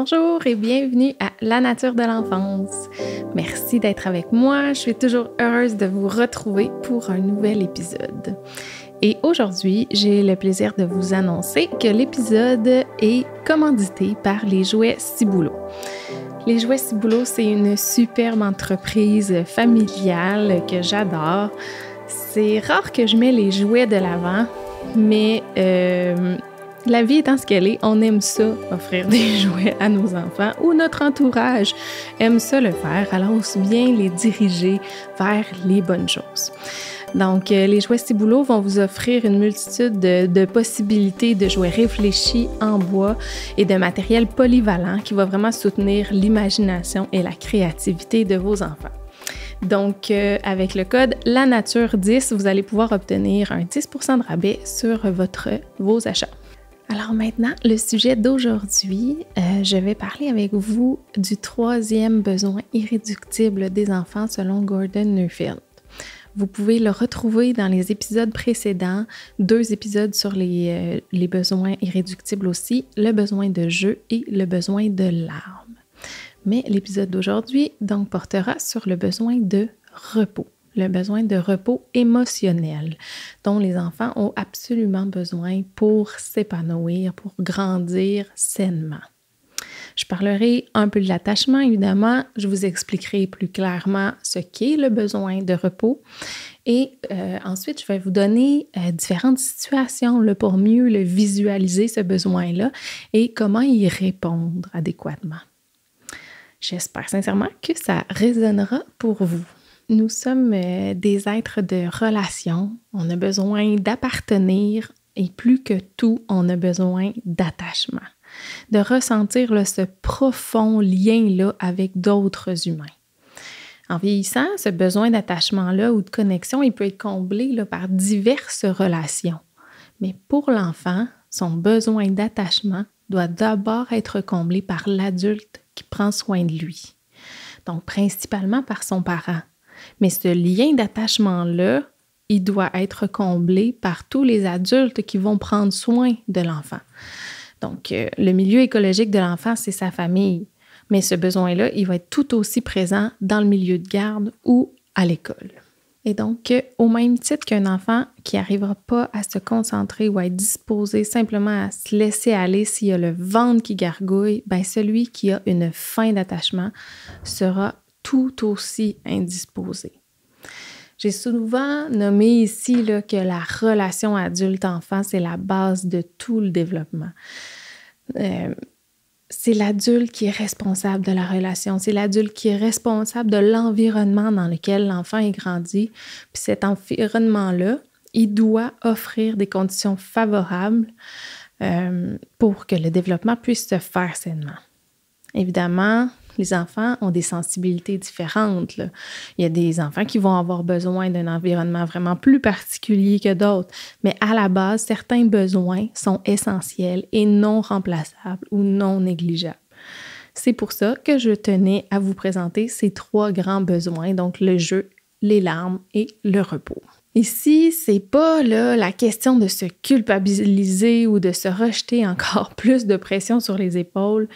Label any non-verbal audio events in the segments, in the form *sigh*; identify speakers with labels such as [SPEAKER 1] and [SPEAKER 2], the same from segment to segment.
[SPEAKER 1] Bonjour et bienvenue à La nature de l'enfance. Merci d'être avec moi. Je suis toujours heureuse de vous retrouver pour un nouvel épisode. Et aujourd'hui, j'ai le plaisir de vous annoncer que l'épisode est commandité par les jouets Ciboulot. Les jouets Ciboulot, c'est une superbe entreprise familiale que j'adore. C'est rare que je mets les jouets de l'avant, mais euh, la vie étant ce qu'elle est, on aime ça, offrir des *laughs* jouets à nos enfants ou notre entourage aime ça le faire, alors on bien les diriger vers les bonnes choses. Donc, euh, les jouets Ciboulot vont vous offrir une multitude de, possibilités de jouets réfléchis en bois et de matériel polyvalent qui va vraiment soutenir l'imagination et la créativité de vos enfants. Donc, euh, avec le code La Nature 10, vous allez pouvoir obtenir un 10 de rabais sur votre, vos achats. Alors maintenant, le sujet d'aujourd'hui, euh, je vais parler avec vous du troisième besoin irréductible des enfants selon Gordon Newfield. Vous pouvez le retrouver dans les épisodes précédents, deux épisodes sur les, euh, les besoins irréductibles aussi, le besoin de jeu et le besoin de larmes. Mais l'épisode d'aujourd'hui donc portera sur le besoin de repos le besoin de repos émotionnel dont les enfants ont absolument besoin pour s'épanouir, pour grandir sainement. Je parlerai un peu de l'attachement, évidemment. Je vous expliquerai plus clairement ce qu'est le besoin de repos. Et euh, ensuite, je vais vous donner euh, différentes situations pour mieux le visualiser, ce besoin-là, et comment y répondre adéquatement. J'espère sincèrement que ça résonnera pour vous. Nous sommes euh, des êtres de relation. On a besoin d'appartenir et plus que tout, on a besoin d'attachement, de ressentir ce profond lien-là avec d'autres humains. En vieillissant, ce besoin d'attachement-là ou de connexion, il peut être comblé par diverses relations. Mais pour l'enfant, son besoin d'attachement doit d'abord être comblé par l'adulte qui prend soin de lui. Donc principalement par son parent, mais ce lien d'attachement-là, il doit être comblé par tous les adultes qui vont prendre soin de l'enfant. Donc, euh, le milieu écologique de l'enfant, c'est sa famille. Mais ce besoin-là, il va être tout aussi présent dans le milieu de garde ou à l'école. Et donc, au même titre qu'un enfant qui n'arrivera pas à se concentrer ou à être disposé simplement à se laisser aller s'il y a le ventre qui gargouille, ben celui qui a une fin d'attachement sera tout aussi indisposé. J'ai souvent nommé ici là, que la relation adulte-enfant, c'est la base de tout le développement. Euh, c'est l'adulte qui est responsable de la relation, c'est l'adulte qui est responsable de l'environnement dans lequel l'enfant est grandi. Puis cet environnement-là, il doit offrir des conditions favorables euh, pour que le développement puisse se faire sainement. Évidemment, les enfants ont des sensibilités différentes. Il y a des enfants qui vont avoir besoin d'un environnement vraiment plus particulier que d'autres, mais à la base, certains besoins sont essentiels et non remplaçables ou non négligeables. C'est pour ça que je tenais à vous présenter ces trois grands besoins, donc le jeu, les larmes et le repos. Ici, c'est pas la question de se culpabiliser ou de se rejeter encore *laughs* plus de pression sur les épaules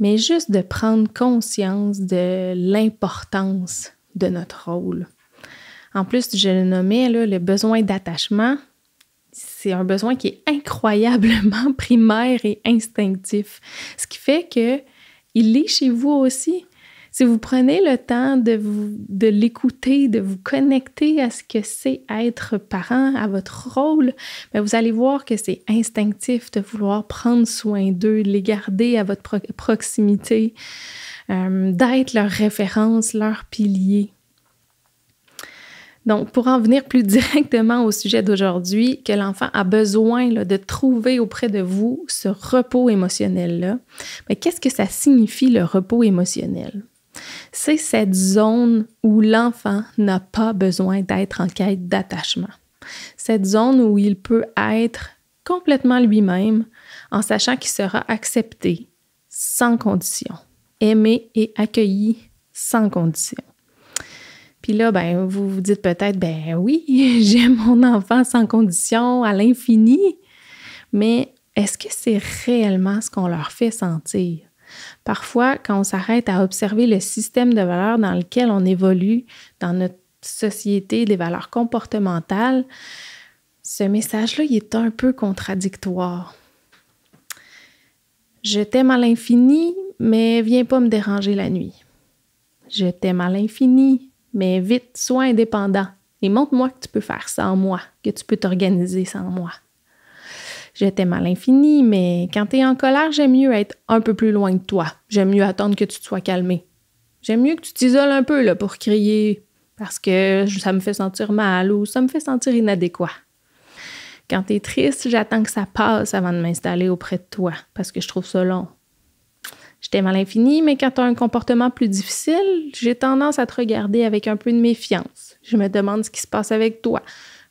[SPEAKER 1] mais juste de prendre conscience de l'importance de notre rôle. En plus, je le nommais le besoin d'attachement. C'est un besoin qui est incroyablement *laughs* primaire et instinctif, ce qui fait que il est chez vous aussi. Si vous prenez le temps de, de l'écouter, de vous connecter à ce que c'est être parent, à votre rôle, ben, vous allez voir que c'est instinctif de vouloir prendre soin d'eux, les garder à votre proximité, euh, d'être leur référence, leur pilier. Donc, pour en venir plus *laughs* directement au sujet d'aujourd'hui, que l'enfant a besoin de trouver auprès de vous ce repos émotionnel-là, ben, qu'est-ce que ça signifie le repos émotionnel? c'est cette zone où l'enfant n'a pas besoin d'être en quête d'attachement. Cette zone où il peut être complètement lui-même en sachant qu'il sera accepté sans condition, aimé et accueilli sans condition. Puis là, ben, vous vous dites peut-être, ben oui, *laughs* j'aime mon enfant sans condition, à l'infini, mais est-ce que c'est réellement ce qu'on leur fait sentir? Parfois, quand on s'arrête à observer le système de valeurs dans lequel on évolue, dans notre société, des valeurs comportementales, ce message-là, est un peu contradictoire. Je t'aime à l'infini, mais viens pas me déranger la nuit. Je t'aime à l'infini, mais vite, sois indépendant et montre-moi que tu peux faire sans moi, que tu peux t'organiser sans moi. J'étais mal l'infini, mais quand t'es en colère, j'aime mieux être un peu plus loin de toi. J'aime mieux attendre que tu te sois calmé. J'aime mieux que tu t'isoles un peu là, pour crier parce que ça me fait sentir mal ou ça me fait sentir inadéquat. Quand t'es triste, j'attends que ça passe avant de m'installer auprès de toi parce que je trouve ça long. Je t'aime à l'infini, mais quand tu as un comportement plus difficile, j'ai tendance à te regarder avec un peu de méfiance. Je me demande ce qui se passe avec toi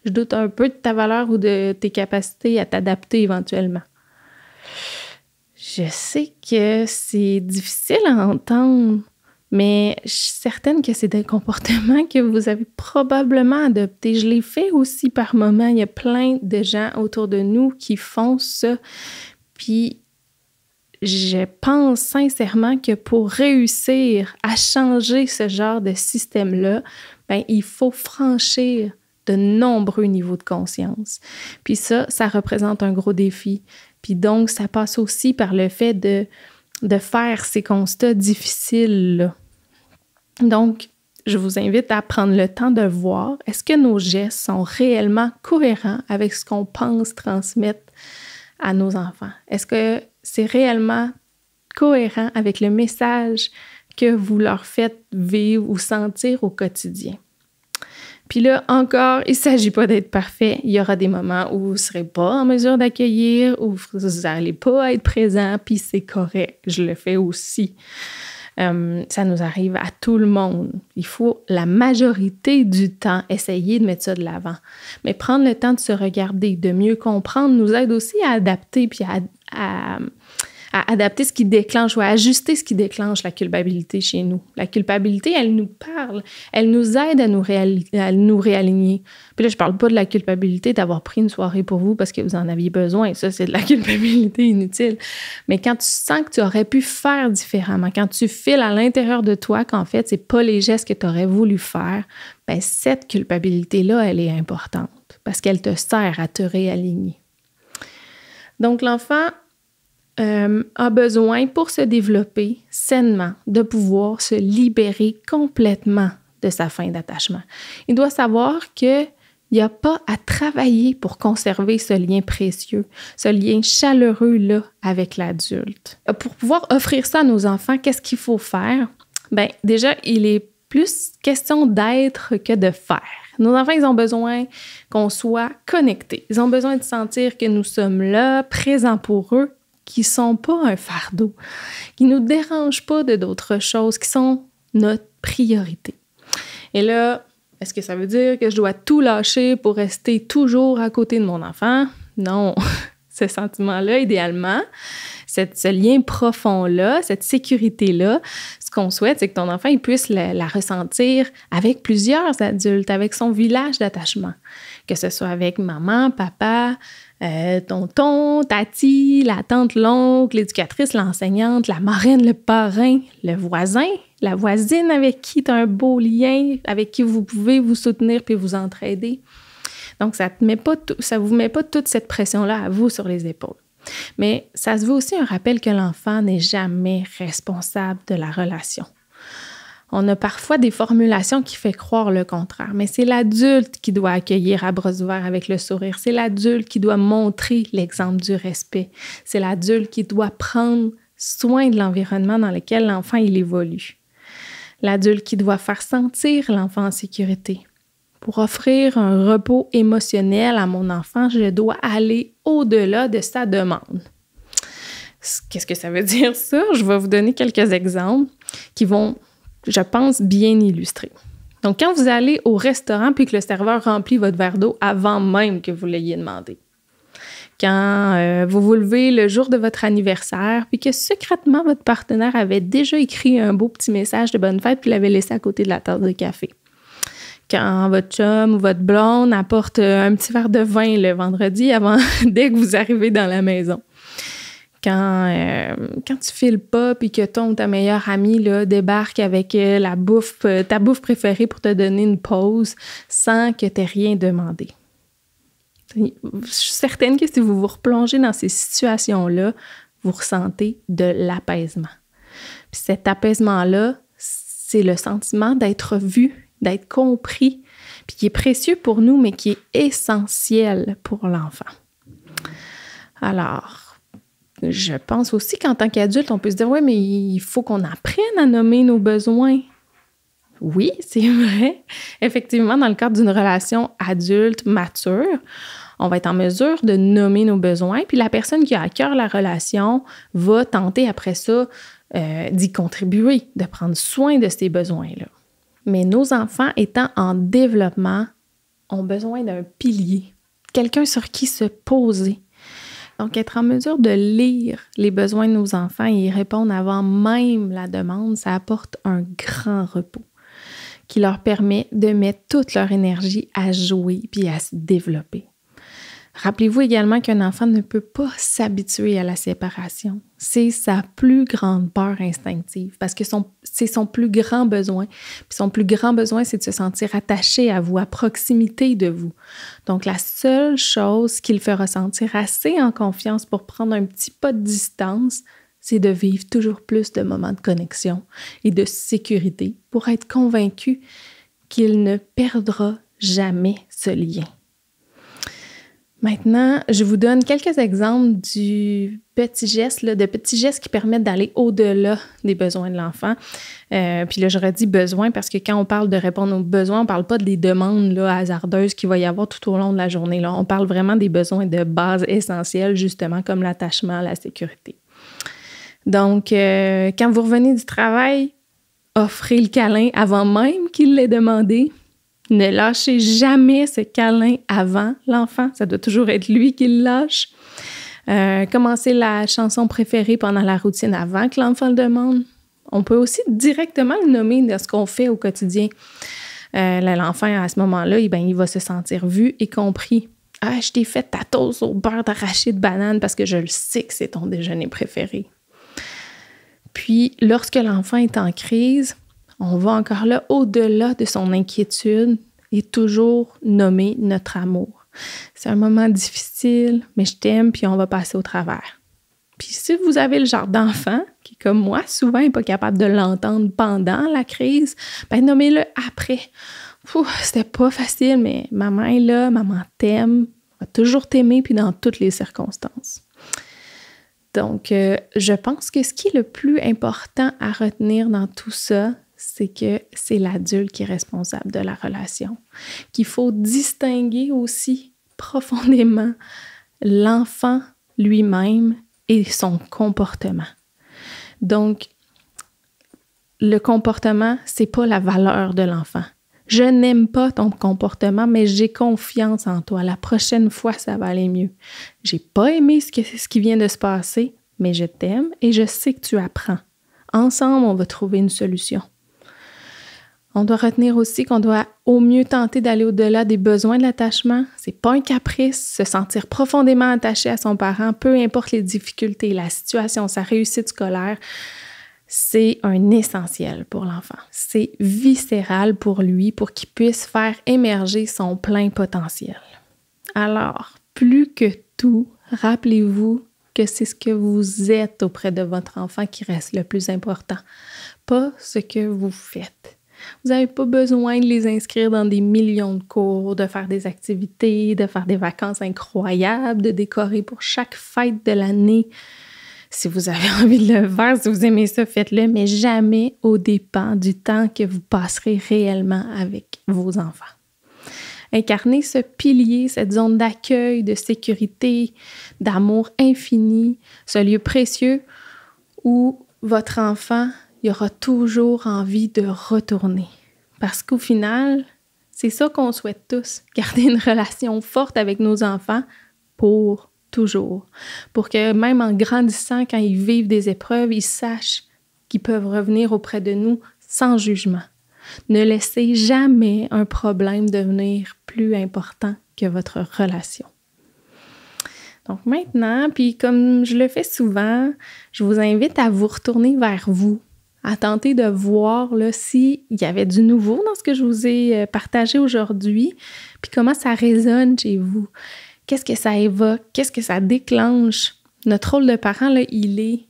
[SPEAKER 1] je doute un peu de ta valeur ou de tes capacités à t'adapter éventuellement. Je sais que c'est difficile à entendre, mais je suis certaine que c'est des comportements que vous avez probablement adoptés. Je l'ai fait aussi par moment. Il y a plein de gens autour de nous qui font ça. Puis, je pense sincèrement que pour réussir à changer ce genre de système-là, ben, il faut franchir de nombreux niveaux de conscience. Puis ça, ça représente un gros défi. Puis donc, ça passe aussi par le fait de, de faire ces constats difficiles. Donc, je vous invite à prendre le temps de voir est-ce que nos gestes sont réellement cohérents avec ce qu'on pense transmettre à nos enfants. Est-ce que c'est réellement cohérent avec le message que vous leur faites vivre ou sentir au quotidien? Puis là, encore, il ne s'agit pas d'être parfait. Il y aura des moments où vous ne serez pas en mesure d'accueillir, où vous n'allez pas être présent, puis c'est correct. Je le fais aussi. Euh, ça nous arrive à tout le monde. Il faut la majorité du temps essayer de mettre ça de l'avant. Mais prendre le temps de se regarder, de mieux comprendre, nous aide aussi à adapter puis à à adapter ce qui déclenche ou à ajuster ce qui déclenche la culpabilité chez nous. La culpabilité, elle nous parle, elle nous aide à nous, réaligner. Puis là, je parle pas de la culpabilité d'avoir pris une soirée pour vous parce que vous en aviez besoin. Ça, c'est de la *laughs* culpabilité inutile. Mais quand tu sens que tu aurais pu faire différemment, quand tu files à l'intérieur de toi qu'en fait, c'est pas les gestes que tu aurais voulu faire, ben cette culpabilité-là, elle est importante parce qu'elle te sert à te réaligner. Donc, l'enfant euh, a besoin pour se développer sainement de pouvoir se libérer complètement de sa fin d'attachement. Il doit savoir qu'il n'y a pas à travailler pour conserver ce lien précieux, ce lien chaleureux-là avec l'adulte. Euh, pour pouvoir offrir ça à nos enfants, qu'est-ce qu'il faut faire? Bien, déjà, il est plus question d'être que de faire. Nos enfants, ils ont besoin qu'on soit connectés. Ils ont besoin de sentir que nous sommes là, présents pour eux, qui sont pas un fardeau, qui nous dérangent pas de d'autres choses, qui sont notre priorité. Et là, est-ce que ça veut dire que je dois tout lâcher pour rester toujours à côté de mon enfant? Non. *laughs* ce sentiment-là, idéalement, cette, ce lien profond-là, cette sécurité-là, ce qu'on souhaite, c'est que ton enfant puisse la, ressentir avec plusieurs adultes, avec son village d'attachement, que ce soit avec maman, papa, euh, tonton, tati, la tante, l'oncle, l'éducatrice, l'enseignante, la marraine, le parrain, le voisin, la voisine avec qui tu as un beau lien, avec qui vous pouvez vous soutenir puis vous entraider. Donc, ça ne ça vous met pas toute cette pression-là à vous sur les épaules. Mais ça se veut aussi un rappel que l'enfant n'est jamais responsable de la relation. On a parfois des formulations qui font croire le contraire, mais c'est l'adulte qui doit accueillir à bras ouverts avec le sourire. C'est l'adulte qui doit montrer l'exemple du respect. C'est l'adulte qui doit prendre soin de l'environnement dans lequel l'enfant évolue. L'adulte qui doit faire sentir l'enfant en sécurité. Pour offrir un repos émotionnel à mon enfant, je dois aller au-delà de sa demande. Qu'est-ce que ça veut dire ça? Je vais vous donner quelques exemples qui vont, je pense, bien illustrer. Donc, quand vous allez au restaurant puis que le serveur remplit votre verre d'eau avant même que vous l'ayez demandé, quand euh, vous vous levez le jour de votre anniversaire, puis que secrètement votre partenaire avait déjà écrit un beau petit message de bonne fête, puis l'avait laissé à côté de la table de café quand votre chum ou votre blonde apporte euh, un petit verre de vin le vendredi avant, *laughs* dès que vous arrivez dans la maison. Quand, tu euh, quand tu files pas puis que ton ta meilleure amie là, débarque avec euh, la bouffe, ta bouffe préférée pour te donner une pause sans que tu rien demandé. Je suis certaine que si vous vous replongez dans ces situations-là, vous ressentez de l'apaisement. Puis cet apaisement-là, c'est le sentiment d'être vu d'être compris, puis qui est précieux pour nous, mais qui est essentiel pour l'enfant. Alors, je pense aussi qu'en tant qu'adulte, on peut se dire, oui, mais il faut qu'on apprenne à nommer nos besoins. Oui, c'est vrai. Effectivement, dans le cadre d'une relation adulte mature, on va être en mesure de nommer nos besoins, puis la personne qui a à cœur la relation va tenter après ça euh, d'y contribuer, de prendre soin de ces besoins-là. Mais nos enfants étant en développement ont besoin d'un pilier, quelqu'un sur qui se poser. Donc, être en mesure de lire les besoins de nos enfants et y répondre avant même la demande, ça apporte un grand repos qui leur permet de mettre toute leur énergie à jouer puis à se développer. Rappelez-vous également qu'un enfant ne peut pas s'habituer à la séparation. C'est sa plus grande peur instinctive parce que c'est son plus grand besoin. son plus grand besoin, c'est de se sentir attaché à vous, à proximité de vous. Donc la seule chose qu'il fera sentir assez en confiance pour prendre un petit pas de distance, c'est de vivre toujours plus de moments de connexion et de sécurité pour être convaincu qu'il ne perdra jamais ce lien. Maintenant, je vous donne quelques exemples du petit geste, de petits gestes qui permettent d'aller au-delà des besoins de l'enfant. Euh, puis là, j'aurais dit besoin parce que quand on parle de répondre aux besoins, on ne parle pas des demandes hasardeuses qu'il va y avoir tout au long de la journée. Là. On parle vraiment des besoins de base essentiels, justement, comme l'attachement, la sécurité. Donc, euh, quand vous revenez du travail, offrez le câlin avant même qu'il l'ait demandé. Ne lâchez jamais ce câlin avant l'enfant. Ça doit toujours être lui qui le lâche. Euh, commencez la chanson préférée pendant la routine avant que l'enfant le demande. On peut aussi directement le nommer de ce qu'on fait au quotidien. Euh, l'enfant, à ce moment-là, eh ben il va se sentir vu et compris. Ah, je t'ai fait ta toast au beurre d'arachide de banane parce que je le sais que c'est ton déjeuner préféré. Puis, lorsque l'enfant est en crise, on va encore là au-delà de son inquiétude et toujours nommer notre amour. C'est un moment difficile, mais je t'aime, puis on va passer au travers. Puis si vous avez le genre d'enfant qui, comme moi, souvent n'est pas capable de l'entendre pendant la crise, ben nommez-le après. C'était pas facile, mais maman est là, maman t'aime, va toujours t'aimer, puis dans toutes les circonstances. Donc, euh, je pense que ce qui est le plus important à retenir dans tout ça, c'est que c'est l'adulte qui est responsable de la relation. Qu'il faut distinguer aussi profondément l'enfant lui-même et son comportement. Donc, le comportement, c'est pas la valeur de l'enfant. Je n'aime pas ton comportement, mais j'ai confiance en toi. La prochaine fois, ça va aller mieux. J'ai pas aimé ce, ce qui vient de se passer, mais je t'aime et je sais que tu apprends. Ensemble, on va trouver une solution. On doit retenir aussi qu'on doit au mieux tenter d'aller au-delà des besoins de l'attachement. C'est pas un caprice. Se sentir profondément attaché à son parent, peu importe les difficultés, la situation, sa réussite scolaire, c'est un essentiel pour l'enfant. C'est viscéral pour lui pour qu'il puisse faire émerger son plein potentiel. Alors, plus que tout, rappelez-vous que c'est ce que vous êtes auprès de votre enfant qui reste le plus important, pas ce que vous faites. Vous n'avez pas besoin de les inscrire dans des millions de cours, de faire des activités, de faire des vacances incroyables, de décorer pour chaque fête de l'année. Si vous avez *laughs* envie de le faire, si vous aimez ça, faites-le, mais jamais au dépens du temps que vous passerez réellement avec vos enfants. Incarnez ce pilier, cette zone d'accueil, de sécurité, d'amour infini, ce lieu précieux où votre enfant il y aura toujours envie de retourner. Parce qu'au final, c'est ça qu'on souhaite tous, *laughs* garder une relation forte avec nos enfants pour toujours. Pour que même en grandissant, quand ils vivent des épreuves, ils sachent qu'ils peuvent revenir auprès de nous sans jugement. Ne laissez jamais un problème devenir plus important que votre relation. Donc maintenant, puis comme je le fais souvent, je vous invite à vous retourner vers vous, à tenter de voir s'il y avait du nouveau dans ce que je vous ai euh, partagé aujourd'hui, puis comment ça résonne chez vous. Qu'est-ce que ça évoque? Qu'est-ce que ça déclenche? Notre rôle de parent, là, il est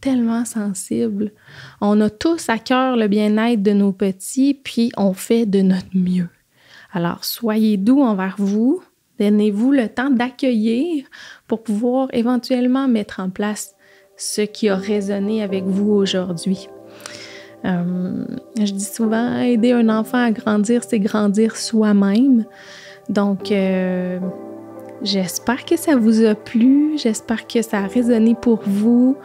[SPEAKER 1] tellement sensible. On a tous à cœur le bien-être de nos petits, puis on fait de notre mieux. Alors, soyez doux envers vous, donnez-vous le temps d'accueillir pour pouvoir éventuellement mettre en place ce qui a résonné avec vous aujourd'hui. Euh, je dis souvent, aider un enfant à grandir, c'est grandir soi-même. Donc, euh, j'espère que ça vous a plu, j'espère que ça a résonné pour vous.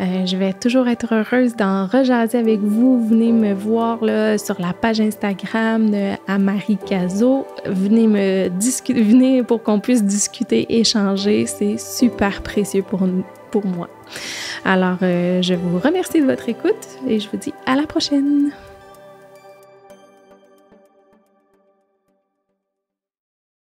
[SPEAKER 1] Euh, je vais toujours être heureuse d'en rejaser avec vous. Venez me voir là, sur la page Instagram de Amari Caso. Venez, me venez pour qu'on puisse discuter, échanger. C'est super précieux pour nous pour moi. Alors, euh, je vous remercie de votre écoute et je vous dis à la prochaine.